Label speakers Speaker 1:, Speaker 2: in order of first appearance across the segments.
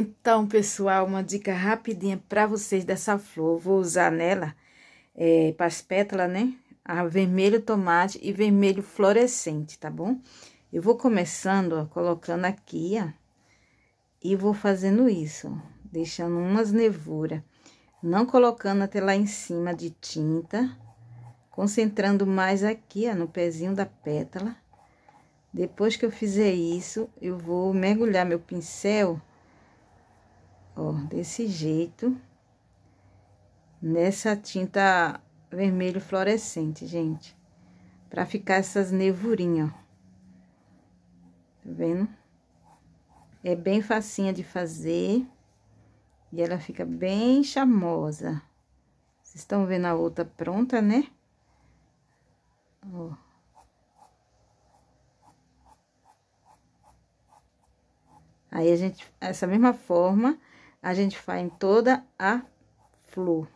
Speaker 1: Então, pessoal, uma dica rapidinha para vocês dessa flor. Vou usar nela é, pétalas, né? A vermelho tomate e vermelho fluorescente, tá bom? Eu vou começando, ó, colocando aqui, ó. E vou fazendo isso, ó, deixando umas nevuras. Não colocando até lá em cima de tinta. Concentrando mais aqui, ó, no pezinho da pétala. Depois que eu fizer isso, eu vou mergulhar meu pincel Ó, desse jeito. Nessa tinta vermelho fluorescente, gente. Pra ficar essas nevurinhas, ó. Tá vendo? É bem facinha de fazer. E ela fica bem chamosa. Vocês estão vendo a outra pronta, né? Ó. Aí, a gente, essa mesma forma, a gente faz em toda a flor.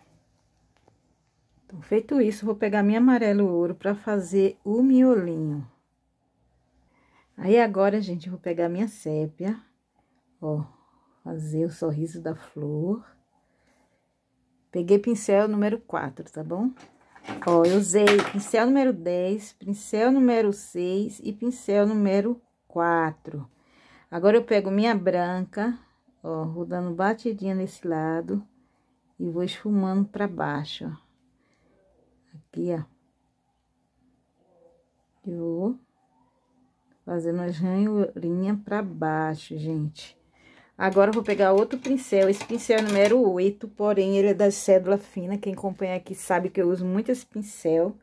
Speaker 1: Então, feito isso, vou pegar minha amarelo ouro para fazer o miolinho. Aí, agora, gente, vou pegar minha sépia, ó, fazer o sorriso da flor. Peguei pincel número 4, tá bom? Ó, eu usei pincel número 10, pincel número 6 e pincel número 4. Agora, eu pego minha branca, Ó, vou dando batidinha nesse lado e vou esfumando pra baixo, ó. Aqui, ó. e vou fazendo as ranhurinhas pra baixo, gente. Agora, eu vou pegar outro pincel. Esse pincel é número 8, porém, ele é da cédula fina. Quem acompanha aqui sabe que eu uso muito esse pincel.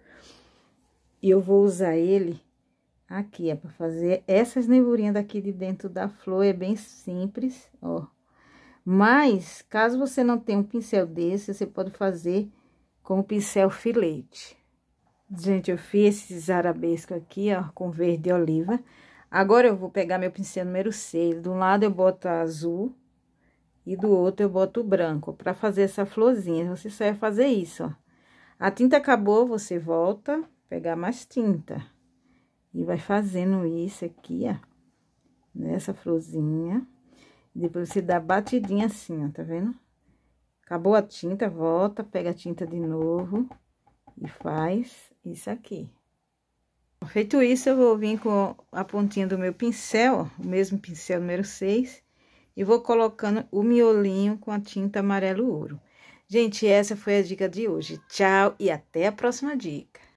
Speaker 1: E eu vou usar ele Aqui é para fazer essas nevurinhas daqui de dentro da flor, é bem simples, ó. Mas, caso você não tenha um pincel desse, você pode fazer com o pincel filete. Gente, eu fiz esses arabescos aqui, ó, com verde oliva. Agora, eu vou pegar meu pincel número 6. De um lado, eu boto azul e do outro, eu boto branco, para fazer essa florzinha. Você só vai fazer isso, ó. A tinta acabou, você volta, pegar mais tinta. E vai fazendo isso aqui, ó, nessa florzinha. Depois você dá batidinha assim, ó, tá vendo? Acabou a tinta, volta, pega a tinta de novo e faz isso aqui. Feito isso, eu vou vir com a pontinha do meu pincel, ó, o mesmo pincel número 6, e vou colocando o miolinho com a tinta amarelo ouro. Gente, essa foi a dica de hoje. Tchau e até a próxima dica.